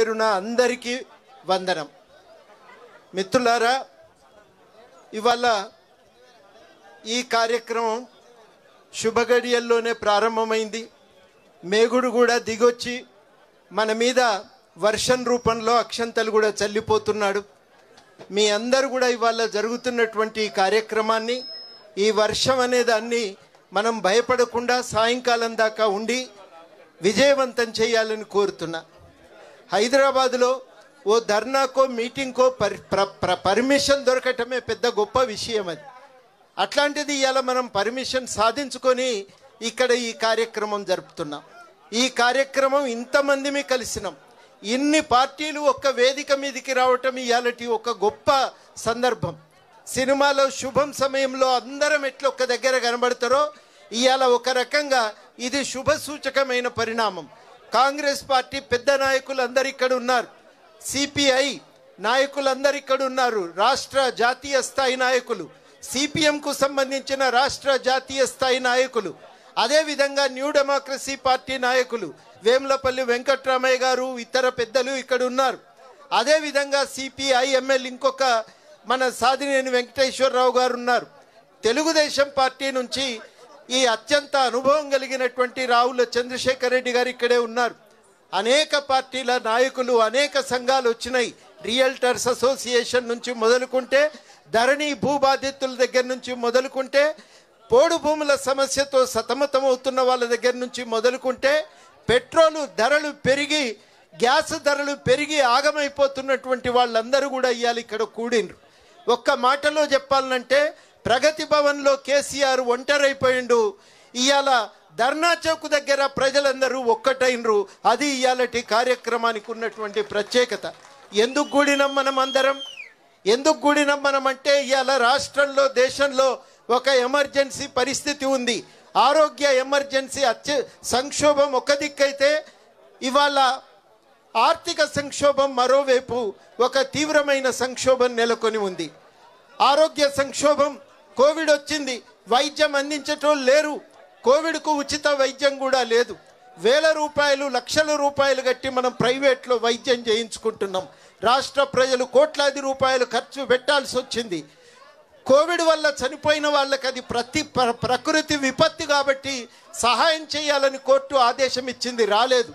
పేరున అందరికీ వందనం మిత్రులారా ఇవాళ ఈ కార్యక్రమం శుభగడియల్లోనే ప్రారంభమైంది మేగుడు కూడా దిగొచ్చి మన మీద వర్షం రూపంలో అక్షంతలు కూడా చల్లిపోతున్నాడు మీ అందరు కూడా ఇవాళ జరుగుతున్నటువంటి కార్యక్రమాన్ని ఈ వర్షం అనే దాన్ని మనం భయపడకుండా సాయంకాలం దాకా ఉండి విజయవంతం చేయాలని కోరుతున్నా హైదరాబాద్లో ఓ ధర్నాకో మీటింగ్కో పర్మిషన్ దొరకటమే పెద్ద గొప్ప విషయం అది అట్లాంటిది ఇలా మనం పర్మిషన్ సాధించుకొని ఇక్కడ ఈ కార్యక్రమం జరుపుతున్నాం ఈ కార్యక్రమం ఇంతమందిమి కలిసినాం ఇన్ని పార్టీలు ఒక్క వేదిక మీదకి రావటం ఇవాళటి ఒక గొప్ప సందర్భం సినిమాలో శుభం సమయంలో అందరం ఎట్లా ఒక్క దగ్గర కనబడతారో ఇవాళ ఒక రకంగా ఇది శుభ సూచకమైన పరిణామం కాంగ్రెస్ పార్టీ పెద్ద నాయకులు అందరు ఇక్కడ ఉన్నారు సిపిఐ అందరు ఇక్కడ ఉన్నారు రాష్ట్ర జాతీయ స్థాయి నాయకులు సిపిఎంకు సంబంధించిన రాష్ట్ర జాతీయ స్థాయి నాయకులు అదేవిధంగా న్యూ డెమోక్రసీ పార్టీ నాయకులు వేములపల్లి వెంకట్రామయ్య గారు ఇతర పెద్దలు ఇక్కడ ఉన్నారు అదేవిధంగా సిపిఐ ఎమ్మెల్యే ఇంకొక మన సాధినేని వెంకటేశ్వరరావు గారు ఉన్నారు తెలుగుదేశం పార్టీ నుంచి ఈ అత్యంత అనుభవం కలిగినటువంటి రావుల చంద్రశేఖర్ రెడ్డి గారు ఇక్కడే ఉన్నారు అనేక పార్టీల నాయకులు అనేక సంఘాలు వచ్చినాయి రియల్టర్స్ అసోసియేషన్ నుంచి మొదలుకుంటే ధరణి భూబాధితుల దగ్గర నుంచి మొదలుకుంటే పోడు భూముల సమస్యతో సతమతం అవుతున్న వాళ్ళ దగ్గర నుంచి మొదలుకుంటే పెట్రోలు ధరలు పెరిగి గ్యాస్ ధరలు పెరిగి ఆగమైపోతున్నటువంటి వాళ్ళందరూ కూడా ఇవాళ ఇక్కడ కూడినరు ఒక్క మాటలో చెప్పాలంటే ప్రగతి భవన్లో కేసీఆర్ ఒంటరైపోయిండు ఇవాళ ధర్నా చౌక్ దగ్గర ప్రజలందరూ ఒక్కటైనరు అది ఇవాళటి కార్యక్రమానికి ఉన్నటువంటి ప్రత్యేకత ఎందుకు గూడినం మనం అందరం ఎందుకు గూడినం మనం అంటే ఇవాళ రాష్ట్రంలో దేశంలో ఒక ఎమర్జెన్సీ పరిస్థితి ఉంది ఆరోగ్య ఎమర్జెన్సీ అత్య సంక్షోభం ఒక దిక్కైతే ఇవాళ ఆర్థిక సంక్షోభం మరోవైపు ఒక తీవ్రమైన సంక్షోభం నెలకొని ఉంది ఆరోగ్య సంక్షోభం కోవిడ్ వచ్చింది వైద్యం అందించేటోళ్ళు లేరు కోవిడ్కు ఉచిత వైద్యం కూడా లేదు వేల రూపాయలు లక్షల రూపాయలు కట్టి మనం ప్రైవేట్లో వైద్యం చేయించుకుంటున్నాం రాష్ట్ర ప్రజలు కోట్లాది రూపాయలు ఖర్చు పెట్టాల్సి వచ్చింది కోవిడ్ వల్ల చనిపోయిన వాళ్ళకి అది ప్రతి ప్రకృతి విపత్తు కాబట్టి సహాయం చేయాలని కోర్టు ఆదేశం ఇచ్చింది రాలేదు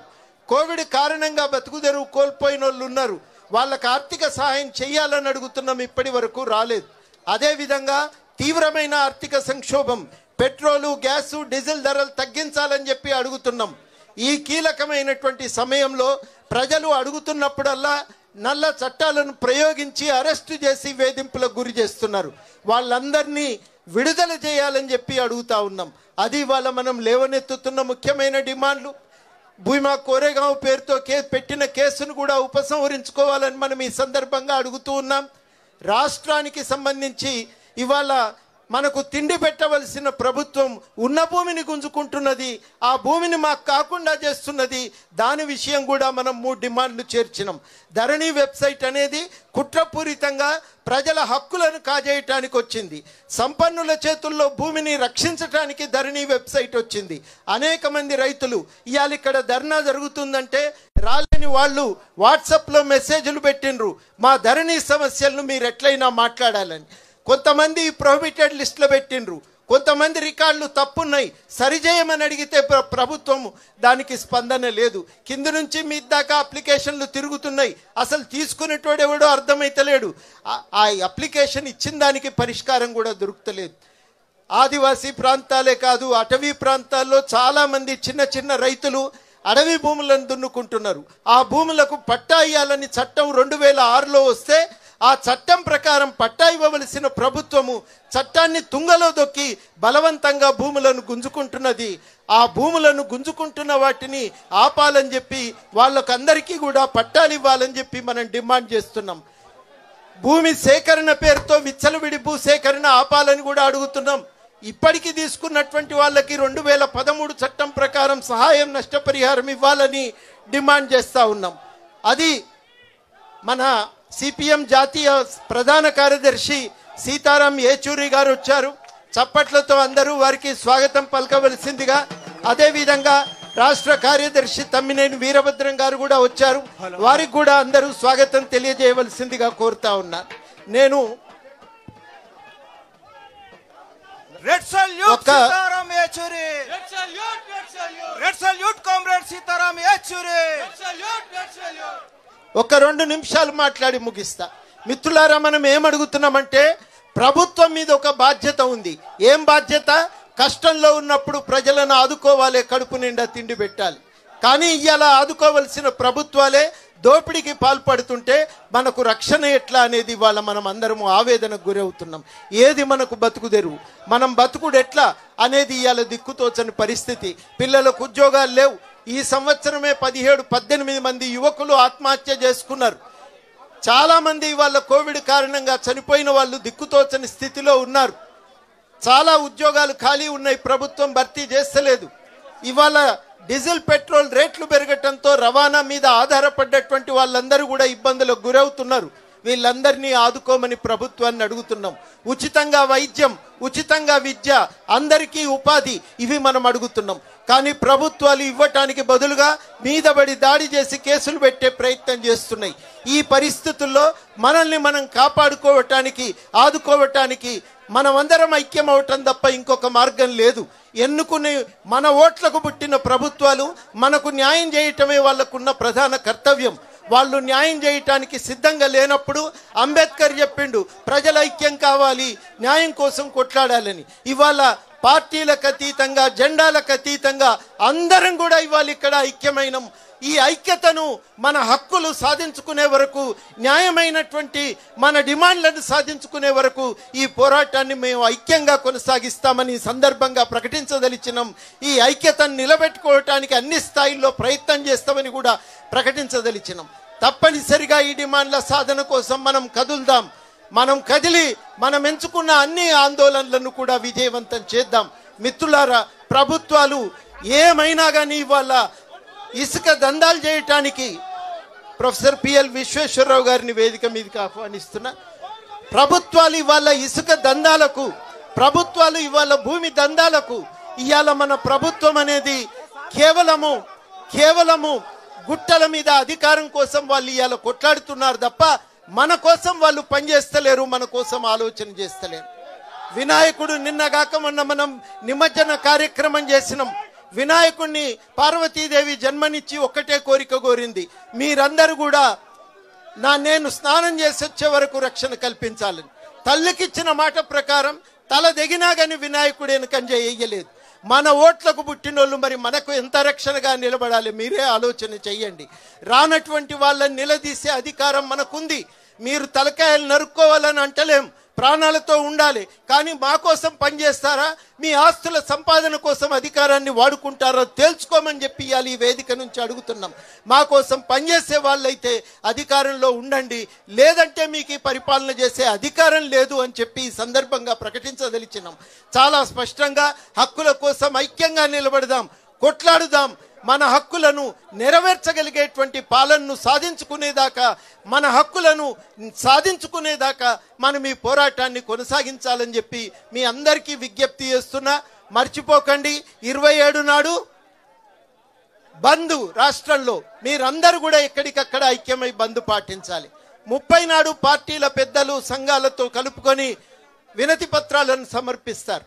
కోవిడ్ కారణంగా బతుకుదెరువు కోల్పోయిన వాళ్ళు ఉన్నారు వాళ్ళకి ఆర్థిక సహాయం చేయాలని అడుగుతున్నాం ఇప్పటి వరకు రాలేదు అదేవిధంగా తీవ్రమైన ఆర్థిక సంక్షోభం పెట్రోలు గ్యాసు డీజిల్ ధరలు తగ్గించాలని చెప్పి అడుగుతున్నాం ఈ కీలకమైనటువంటి సమయంలో ప్రజలు అడుగుతున్నప్పుడల్లా నల్ల చట్టాలను ప్రయోగించి అరెస్టు చేసి వేధింపులకు గురి చేస్తున్నారు వాళ్ళందరినీ విడుదల చేయాలని చెప్పి అడుగుతా ఉన్నాం అది ఇవాళ మనం లేవనెత్తుతున్న ముఖ్యమైన డిమాండ్లు భూమా కోరేగావ్ పేరుతో కే పెట్టిన కేసును కూడా ఉపసంహరించుకోవాలని మనం ఈ సందర్భంగా అడుగుతూ ఉన్నాం రాష్ట్రానికి సంబంధించి ఇవాళ మనకు తిండి పెట్టవలసిన ప్రభుత్వం ఉన్న భూమిని గుంజుకుంటున్నది ఆ భూమిని మాకు కాకుండా చేస్తున్నది దాని విషయం కూడా మనం మూడు డిమాండ్లు చేర్చినాం ధరణి వెబ్సైట్ అనేది కుట్రపూరితంగా ప్రజల హక్కులను కాజేయటానికి వచ్చింది సంపన్నుల చేతుల్లో భూమిని రక్షించటానికి ధరణి వెబ్సైట్ వచ్చింది అనేక మంది రైతులు ఇవాళ ఇక్కడ ధర్నా జరుగుతుందంటే రాలేని వాళ్ళు వాట్సాప్లో మెసేజ్లు పెట్టినరు మా ధరణి సమస్యలను మీరు ఎట్లయినా మాట్లాడాలని కొంతమంది ప్రొహిబిటెడ్ లిస్టులో పెట్టిండ్రు కొంతమంది రికార్డులు తప్పున్నాయి సరిచేయమని అడిగితే ప్రభుత్వం దానికి స్పందన లేదు కింద నుంచి మీ దాకా అప్లికేషన్లు తిరుగుతున్నాయి అసలు తీసుకునేటోడు ఎవడో అర్థమైతలేడు ఆ అప్లికేషన్ ఇచ్చిన దానికి పరిష్కారం కూడా దొరుకుతలేదు ఆదివాసీ ప్రాంతాలే కాదు అటవీ ప్రాంతాల్లో చాలామంది చిన్న చిన్న రైతులు అడవి భూములను దున్నుకుంటున్నారు ఆ భూములకు పట్టా ఇయ్యాలని చట్టం రెండు వేల ఆరులో వస్తే ఆ చట్టం ప్రకారం పట్టా ఇవ్వవలసిన ప్రభుత్వము చట్టాన్ని తుంగలో దొక్కి బలవంతంగా భూములను గుంజుకుంటున్నది ఆ భూములను గుంజుకుంటున్న వాటిని ఆపాలని చెప్పి వాళ్ళకందరికీ కూడా పట్టాలు ఇవ్వాలని చెప్పి మనం డిమాండ్ చేస్తున్నాం భూమి సేకరణ పేరుతో విచ్చలవిడి భూ సేకరణ ఆపాలని కూడా అడుగుతున్నాం ఇప్పటికీ తీసుకున్నటువంటి వాళ్ళకి రెండు వేల పదమూడు చట్టం ప్రకారం సహాయం నష్టపరిహారం ఇవ్వాలని డిమాండ్ చేస్తూ ఉన్నాం అది మన సిపిఎం జాతీయ ప్రధాన కార్యదర్శి సీతారాం ఏచూరి గారు వచ్చారు చప్పట్లతో అందరూ వారికి స్వాగతం పలకవలసిందిగా అదేవిధంగా రాష్ట్ర కార్యదర్శి తమ్మినేని వీరభద్రం గారు కూడా వచ్చారు వారికి కూడా అందరూ స్వాగతం తెలియజేయవలసిందిగా కోరుతా ఉన్నారు నేను కామ్రేడ్ సీతారాం ఒక రెండు నిమిషాలు మాట్లాడి ముగిస్తా మిత్రులారా మనం ఏమడుగుతున్నామంటే ప్రభుత్వం మీద ఒక బాధ్యత ఉంది ఏం బాధ్యత కష్టంలో ఉన్నప్పుడు ప్రజలను ఆదుకోవాలి కడుపు నిండా తిండి పెట్టాలి కానీ ఇలా ఆదుకోవలసిన ప్రభుత్వాలే దోపిడీకి పాల్పడుతుంటే మనకు రక్షణ ఎట్లా అనేది వాళ్ళ మనం అందరము ఆవేదనకు గురవుతున్నాం ఏది మనకు బతుకు తెరువు మనం బతుకుడు ఎట్లా అనేది ఇవాళ దిక్కుతోచని పరిస్థితి పిల్లలకు ఉద్యోగాలు లేవు ఈ సంవత్సరమే పదిహేడు పద్దెనిమిది మంది యువకులు ఆత్మహత్య చేసుకున్నారు చాలామంది వాళ్ళ కోవిడ్ కారణంగా చనిపోయిన వాళ్ళు దిక్కుతోచని స్థితిలో ఉన్నారు చాలా ఉద్యోగాలు ఖాళీ ఉన్నాయి ప్రభుత్వం భర్తీ చేస్తలేదు ఇవాళ డీజిల్ పెట్రోల్ రేట్లు పెరగటంతో రవాణా మీద ఆధారపడ్డటువంటి వాళ్ళందరూ కూడా ఇబ్బందులకు గురవుతున్నారు వీళ్ళందరినీ ఆదుకోమని ప్రభుత్వాన్ని అడుగుతున్నాం ఉచితంగా వైద్యం ఉచితంగా విద్య అందరికీ ఉపాధి ఇవి మనం అడుగుతున్నాం కానీ ప్రభుత్వాలు ఇవ్వటానికి బదులుగా మీద పడి దాడి చేసి కేసులు పెట్టే ప్రయత్నం చేస్తున్నాయి ఈ పరిస్థితుల్లో మనల్ని మనం కాపాడుకోవటానికి ఆదుకోవటానికి మనమందరం ఐక్యం అవటం తప్ప ఇంకొక మార్గం లేదు ఎన్నుకుని మన ఓట్లకు పుట్టిన ప్రభుత్వాలు మనకు న్యాయం చేయటమే వాళ్ళకున్న ప్రధాన కర్తవ్యం వాళ్ళు న్యాయం చేయటానికి సిద్ధంగా లేనప్పుడు అంబేద్కర్ చెప్పిండు ప్రజల ఐక్యం కావాలి న్యాయం కోసం కొట్లాడాలని ఇవాళ పార్టీలకు అతీతంగా జెండాలకు అతీతంగా అందరం కూడా ఇవాళ ఇక్కడ ఐక్యమైన ఈ ఐక్యతను మన హక్కులు సాధించుకునే వరకు న్యాయమైనటువంటి మన డిమాండ్లను సాధించుకునే వరకు ఈ పోరాటాన్ని మేము ఐక్యంగా కొనసాగిస్తామని సందర్భంగా ప్రకటించదలిచినాం ఈ ఐక్యతను నిలబెట్టుకోవటానికి అన్ని స్థాయిల్లో ప్రయత్నం చేస్తామని కూడా ప్రకటించదలిచినాం తప్పనిసరిగా ఈ డిమాండ్ల సాధన కోసం మనం కదులుదాం మనం కదిలి మనం ఎంచుకున్న అన్ని ఆందోళనలను కూడా విజయవంతం చేద్దాం మిత్రులారా ప్రభుత్వాలు ఏమైనా కానీ ఇవాళ ఇసుక దందాలు చేయటానికి ప్రొఫెసర్ పిఎల్ విశ్వేశ్వరరావు గారిని వేదిక మీదకి ఆహ్వానిస్తున్నా ప్రభుత్వాలు ఇవాళ ఇసుక దందాలకు ప్రభుత్వాలు ఇవాళ భూమి దందాలకు ఇవాళ మన ప్రభుత్వం అనేది కేవలము కేవలము గుట్టల మీద అధికారం కోసం వాళ్ళు ఇవాళ కొట్లాడుతున్నారు తప్ప మన కోసం వాళ్ళు పనిచేస్తలేరు మన కోసం ఆలోచన చేస్తలేరు వినాయకుడు నిన్నగాక మొన్న మనం నిమజ్జన కార్యక్రమం చేసినాం వినాయకుడిని పార్వతీదేవి జన్మనిచ్చి ఒక్కటే కోరిక కోరింది మీరందరూ కూడా నా నేను స్నానం చేసి వచ్చే వరకు రక్షణ కల్పించాలని తల్లికిచ్చిన మాట ప్రకారం తల దిగినా కానీ వినాయకుడు వెనుకంజ వేయలేదు మన ఓట్లకు పుట్టినోళ్ళు మరి మనకు ఎంత రక్షణగా నిలబడాలి మీరే ఆలోచన చెయ్యండి రానటువంటి వాళ్ళని నిలదీసే అధికారం మనకుంది మీరు తలకాయలు నరుక్కోవాలని అంటలేం ప్రాణాలతో ఉండాలి కానీ మా కోసం పనిచేస్తారా మీ ఆస్తుల సంపాదన కోసం అధికారాన్ని వాడుకుంటారో తేల్చుకోమని చెప్పి ఇవాళ ఈ వేదిక నుంచి అడుగుతున్నాం మా కోసం పనిచేసే వాళ్ళైతే అధికారంలో ఉండండి లేదంటే మీకు ఈ పరిపాలన చేసే అధికారం లేదు అని చెప్పి ఈ సందర్భంగా ప్రకటించదలిచినాం చాలా స్పష్టంగా హక్కుల కోసం ఐక్యంగా నిలబడదాం కొట్లాడుదాం మన హక్కులను నెరవేర్చగలిగేటువంటి పాలనను సాధించుకునేదాకా మన హక్కులను సాధించుకునేదాకా మనం ఈ పోరాటాన్ని కొనసాగించాలని చెప్పి మీ అందరికీ విజ్ఞప్తి చేస్తున్నా మర్చిపోకండి ఇరవై ఏడు నాడు బంధు రాష్ట్రంలో మీరందరూ కూడా ఎక్కడికక్కడ ఐక్యమై బంధు పాటించాలి ముప్పై నాడు పార్టీల పెద్దలు సంఘాలతో కలుపుకొని వినతి పత్రాలను సమర్పిస్తారు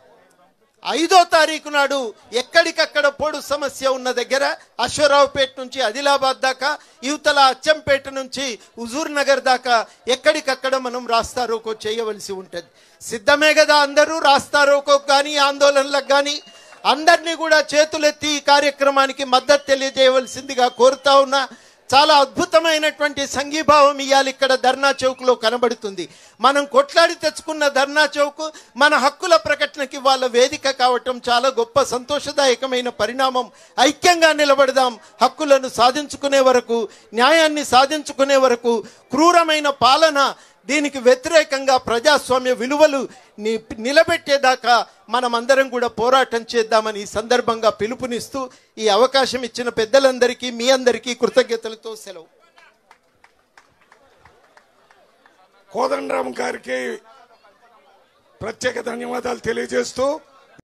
ఐదో తారీఖు నాడు ఎక్కడికక్కడ పొడు సమస్య ఉన్న దగ్గర అశ్వరావుపేట నుంచి ఆదిలాబాద్ దాకా యువతల అచ్చంపేట నుంచి హుజూర్ నగర్ దాకా ఎక్కడికక్కడ మనం రాస్తారోకో చేయవలసి ఉంటుంది సిద్ధమే కదా అందరూ రాస్తారోకో కానీ ఆందోళనలకు కానీ అందరినీ కూడా చేతులెత్తి ఈ కార్యక్రమానికి మద్దతు తెలియజేయవలసిందిగా కోరుతా ఉన్నా చాలా అద్భుతమైనటువంటి సంఘీభావం ఇవ్వాలి ఇక్కడ ధర్నా చౌక్లో కనబడుతుంది మనం కొట్లాడి తెచ్చుకున్న ధర్నా చౌక్ మన హక్కుల ప్రకటనకి వాళ్ళ వేదిక కావటం చాలా గొప్ప సంతోషదాయకమైన పరిణామం ఐక్యంగా నిలబడదాం హక్కులను సాధించుకునే వరకు న్యాయాన్ని సాధించుకునే వరకు క్రూరమైన పాలన దీనికి వ్యతిరేకంగా ప్రజాస్వామ్య విలువలు నిలబెట్టేదాకా మనమందరం కూడా పోరాటం చేద్దామని ఈ సందర్భంగా పిలుపునిస్తూ ఈ అవకాశం ఇచ్చిన పెద్దలందరికీ మీ అందరికీ కృతజ్ఞతలతో సెలవు కోదండరామ్ గారికి ప్రత్యేక ధన్యవాదాలు తెలియజేస్తూ